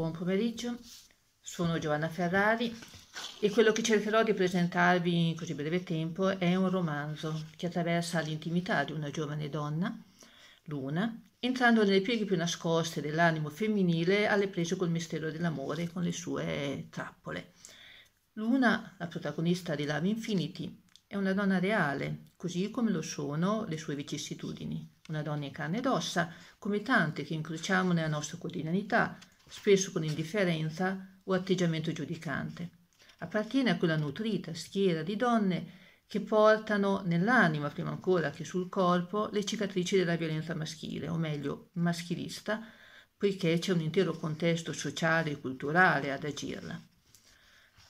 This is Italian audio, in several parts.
Buon pomeriggio, sono Giovanna Ferrari e quello che cercherò di presentarvi in così breve tempo è un romanzo che attraversa l'intimità di una giovane donna, Luna, entrando nelle pieghe più nascoste dell'animo femminile alle prese col mistero dell'amore con le sue trappole. Luna, la protagonista di Love Infinity, è una donna reale, così come lo sono le sue vicissitudini, una donna in carne ed ossa, come tante che incrociamo nella nostra quotidianità, spesso con indifferenza o atteggiamento giudicante. Appartiene a quella nutrita schiera di donne che portano nell'anima, prima ancora che sul corpo, le cicatrici della violenza maschile, o meglio maschilista, poiché c'è un intero contesto sociale e culturale ad agirla.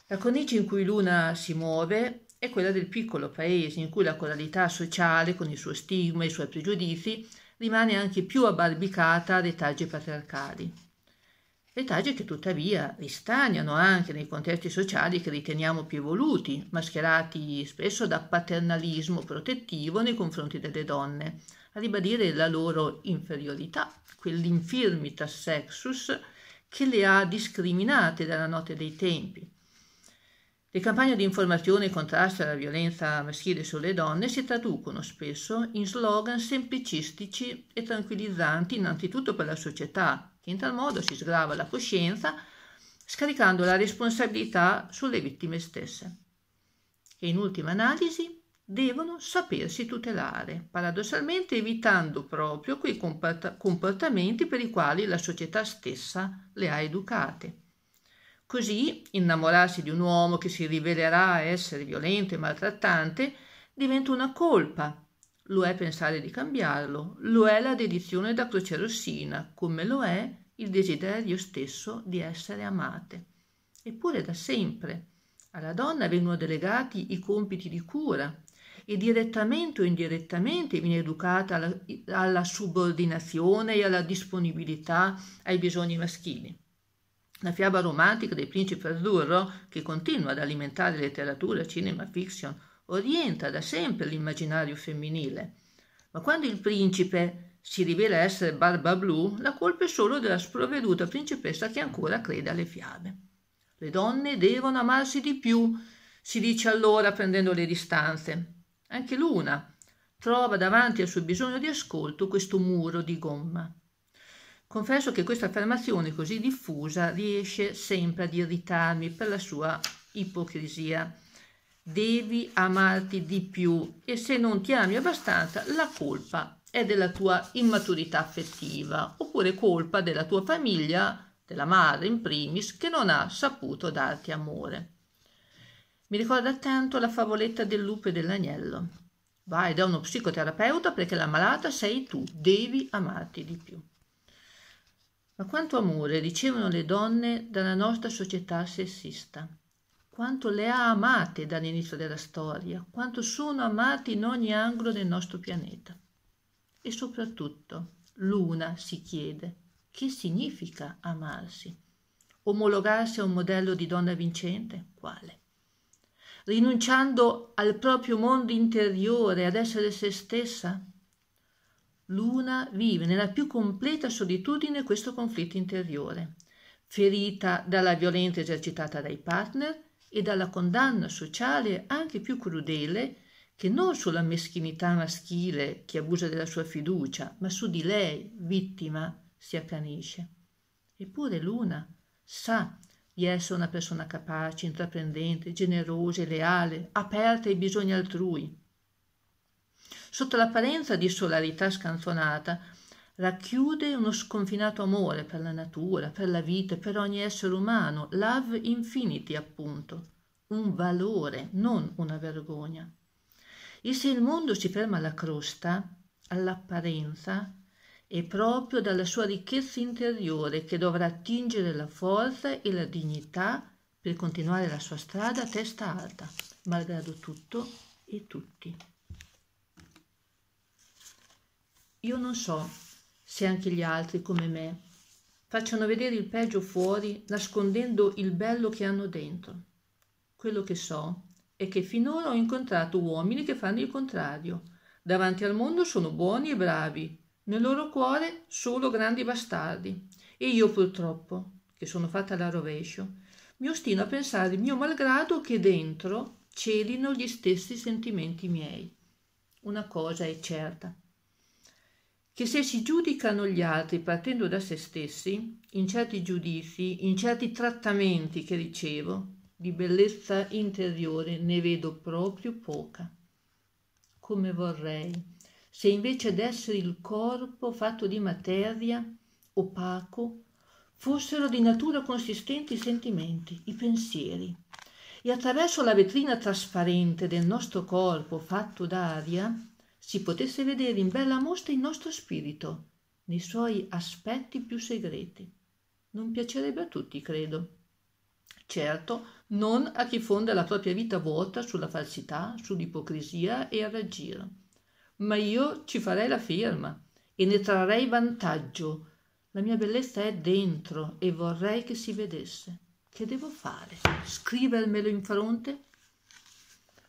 La cornice in cui Luna si muove è quella del piccolo paese in cui la coralità sociale, con il suo stigma e i suoi pregiudizi, rimane anche più abbarbicata alle tagge patriarcali retaggi che tuttavia ristagnano anche nei contesti sociali che riteniamo più evoluti, mascherati spesso da paternalismo protettivo nei confronti delle donne, a ribadire la loro inferiorità, quell'infirmita sexus che le ha discriminate dalla notte dei tempi. Le campagne di informazione e contrasto alla violenza maschile sulle donne si traducono spesso in slogan semplicistici e tranquillizzanti innanzitutto per la società, che In tal modo si sgrava la coscienza scaricando la responsabilità sulle vittime stesse, che in ultima analisi devono sapersi tutelare, paradossalmente evitando proprio quei comportamenti per i quali la società stessa le ha educate. Così innamorarsi di un uomo che si rivelerà essere violento e maltrattante diventa una colpa lo è pensare di cambiarlo, lo è la dedizione da croce rossina, come lo è il desiderio stesso di essere amate. Eppure da sempre alla donna vengono delegati i compiti di cura e direttamente o indirettamente viene educata alla, alla subordinazione e alla disponibilità ai bisogni maschili. La fiaba romantica del principe azzurro, che continua ad alimentare letteratura, cinema, fiction, orienta da sempre l'immaginario femminile. Ma quando il principe si rivela essere Barba Blu, la colpa è solo della sprovveduta principessa che ancora crede alle fiabe. Le donne devono amarsi di più, si dice allora prendendo le distanze. Anche Luna trova davanti al suo bisogno di ascolto questo muro di gomma. Confesso che questa affermazione così diffusa riesce sempre ad irritarmi per la sua ipocrisia devi amarti di più e se non ti ami abbastanza la colpa è della tua immaturità affettiva oppure colpa della tua famiglia, della madre in primis, che non ha saputo darti amore. Mi ricorda tanto la favoletta del lupo e dell'agnello. Vai da uno psicoterapeuta perché la malata sei tu, devi amarti di più. Ma quanto amore ricevono le donne dalla nostra società sessista? quanto le ha amate dall'inizio della storia, quanto sono amati in ogni angolo del nostro pianeta. E soprattutto l'una si chiede che significa amarsi? Omologarsi a un modello di donna vincente? Quale? Rinunciando al proprio mondo interiore, ad essere se stessa? L'una vive nella più completa solitudine questo conflitto interiore, ferita dalla violenza esercitata dai partner e dalla condanna sociale anche più crudele che non sulla meschinità maschile che abusa della sua fiducia, ma su di lei, vittima, si accanisce. Eppure Luna sa di essere una persona capace, intraprendente, generosa e leale, aperta ai bisogni altrui. Sotto l'apparenza di solarità scanzonata, racchiude uno sconfinato amore per la natura, per la vita, per ogni essere umano, love infinity appunto, un valore, non una vergogna. E se il mondo si ferma alla crosta, all'apparenza, è proprio dalla sua ricchezza interiore che dovrà attingere la forza e la dignità per continuare la sua strada a testa alta, malgrado tutto e tutti. Io non so se anche gli altri, come me, facciano vedere il peggio fuori nascondendo il bello che hanno dentro. Quello che so è che finora ho incontrato uomini che fanno il contrario. Davanti al mondo sono buoni e bravi, nel loro cuore solo grandi bastardi. E io purtroppo, che sono fatta alla rovescio, mi ostino a pensare mio malgrado che dentro celino gli stessi sentimenti miei. Una cosa è certa, che se si giudicano gli altri partendo da se stessi, in certi giudizi, in certi trattamenti che ricevo, di bellezza interiore ne vedo proprio poca. Come vorrei, se invece d'essere il corpo fatto di materia, opaco, fossero di natura consistenti i sentimenti, i pensieri, e attraverso la vetrina trasparente del nostro corpo fatto d'aria, si potesse vedere in bella mostra il nostro spirito, nei suoi aspetti più segreti. Non piacerebbe a tutti, credo. Certo, non a chi fonda la propria vita vuota sulla falsità, sull'ipocrisia e al raggiro. Ma io ci farei la firma e ne trarrei vantaggio. La mia bellezza è dentro e vorrei che si vedesse. Che devo fare? Scrivermelo in fronte?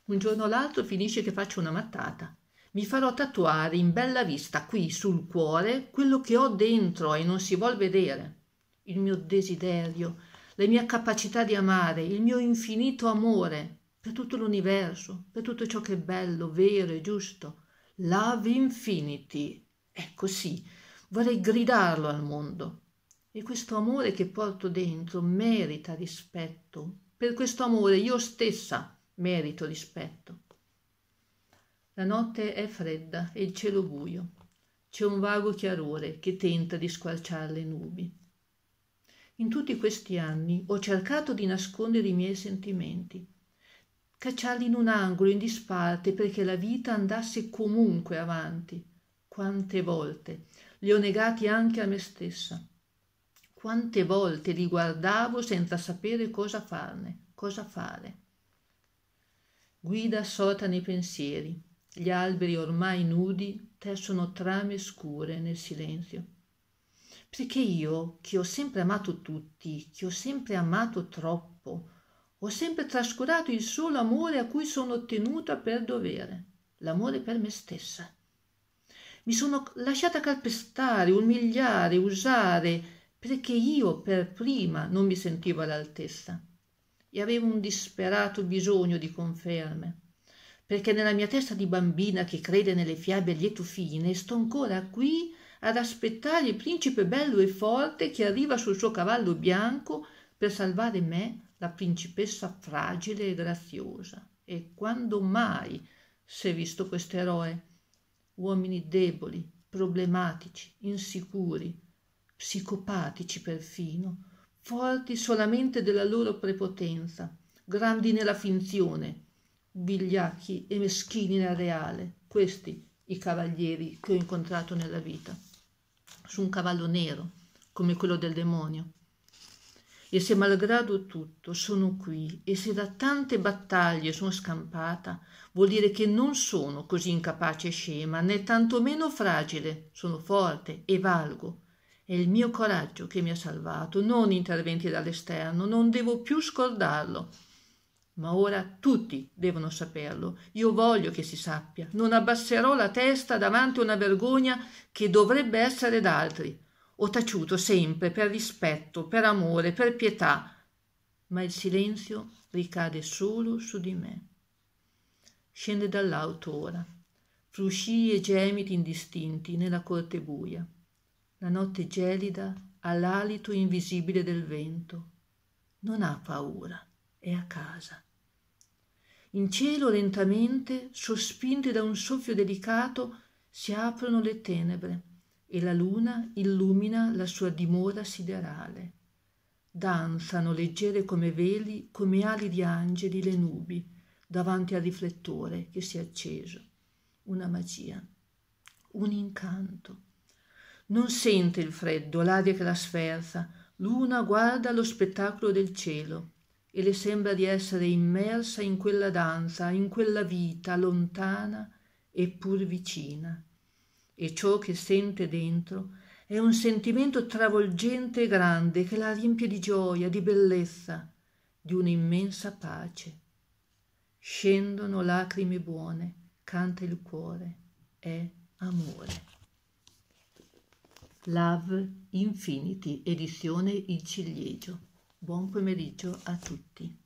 Un giorno o l'altro finisce che faccio una mattata mi farò tatuare in bella vista qui sul cuore quello che ho dentro e non si vuol vedere il mio desiderio, la mia capacità di amare, il mio infinito amore per tutto l'universo, per tutto ciò che è bello, vero e giusto. Love infinity. Ecco sì, vorrei gridarlo al mondo. E questo amore che porto dentro merita rispetto. Per questo amore io stessa merito rispetto. La notte è fredda e il cielo buio. C'è un vago chiarore che tenta di squarciare le nubi. In tutti questi anni ho cercato di nascondere i miei sentimenti, cacciarli in un angolo, in disparte, perché la vita andasse comunque avanti. Quante volte li ho negati anche a me stessa. Quante volte li guardavo senza sapere cosa farne, cosa fare. Guida sorta nei pensieri, gli alberi ormai nudi tessono trame scure nel silenzio. Perché io, che ho sempre amato tutti, che ho sempre amato troppo, ho sempre trascurato il solo amore a cui sono tenuta per dovere, l'amore per me stessa. Mi sono lasciata calpestare, umiliare, usare, perché io per prima non mi sentivo all'altezza e avevo un disperato bisogno di conferme perché nella mia testa di bambina che crede nelle fiabe a lieto fine sto ancora qui ad aspettare il principe bello e forte che arriva sul suo cavallo bianco per salvare me, la principessa fragile e graziosa. E quando mai si è visto quest'eroe? Uomini deboli, problematici, insicuri, psicopatici perfino, forti solamente della loro prepotenza, grandi nella finzione, bigliacchi e meschini nel reale, questi i cavalieri che ho incontrato nella vita, su un cavallo nero come quello del demonio. E se malgrado tutto sono qui e se da tante battaglie sono scampata, vuol dire che non sono così incapace e scema, né tantomeno fragile, sono forte e valgo. È il mio coraggio che mi ha salvato, non interventi dall'esterno, non devo più scordarlo ma ora tutti devono saperlo. Io voglio che si sappia. Non abbasserò la testa davanti a una vergogna che dovrebbe essere d'altri. Ho taciuto sempre per rispetto, per amore, per pietà, ma il silenzio ricade solo su di me. Scende dall'auto ora. Frusci e gemiti indistinti nella corte buia. La notte gelida ha l'alito invisibile del vento. Non ha paura è a casa. In cielo lentamente, sospinte da un soffio delicato, si aprono le tenebre e la luna illumina la sua dimora siderale. Danzano leggere come veli, come ali di angeli le nubi davanti al riflettore che si è acceso. Una magia, un incanto. Non sente il freddo, l'aria che la sferza. L'una guarda lo spettacolo del cielo, e le sembra di essere immersa in quella danza, in quella vita lontana eppur vicina. E ciò che sente dentro è un sentimento travolgente e grande che la riempie di gioia, di bellezza, di un'immensa pace. Scendono lacrime buone, canta il cuore, è amore. Love Infinity, edizione Il Ciliegio. Buon pomeriggio a tutti.